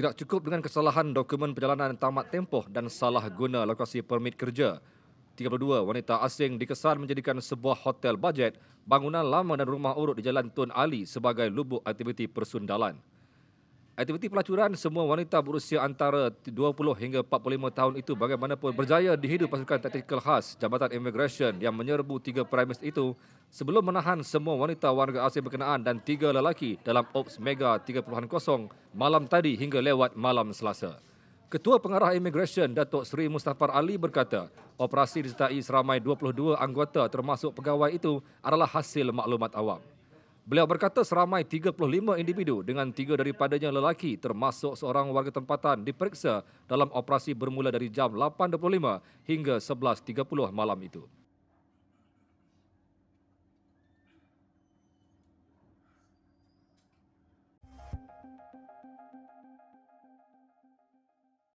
tidak cukup dengan kesalahan dokumen perjalanan tamat tempoh dan salah guna lokasi permit kerja. 32 wanita asing dikesan menjadikan sebuah hotel bajet, bangunan lama dan rumah urut di Jalan Tun Ali sebagai lubuk aktiviti persundalan aktiviti eh, pelacuran semua wanita berusia antara 20 hingga 45 tahun itu bagaimanapun berjaya dihidu pasukan taktikal khas Jabatan Immigration yang menyerbu tiga primus itu sebelum menahan semua wanita warga asing berkenaan dan tiga lelaki dalam Ops Mega 30.0 malam tadi hingga lewat malam Selasa. Ketua Pengarah Immigration Datuk Seri Mustafar Ali berkata, operasi disertai seramai 22 anggota termasuk pegawai itu adalah hasil maklumat awam. Beliau berkata seramai 35 individu dengan tiga daripadanya lelaki termasuk seorang warga tempatan diperiksa dalam operasi bermula dari jam 8.25 hingga 11.30 malam itu.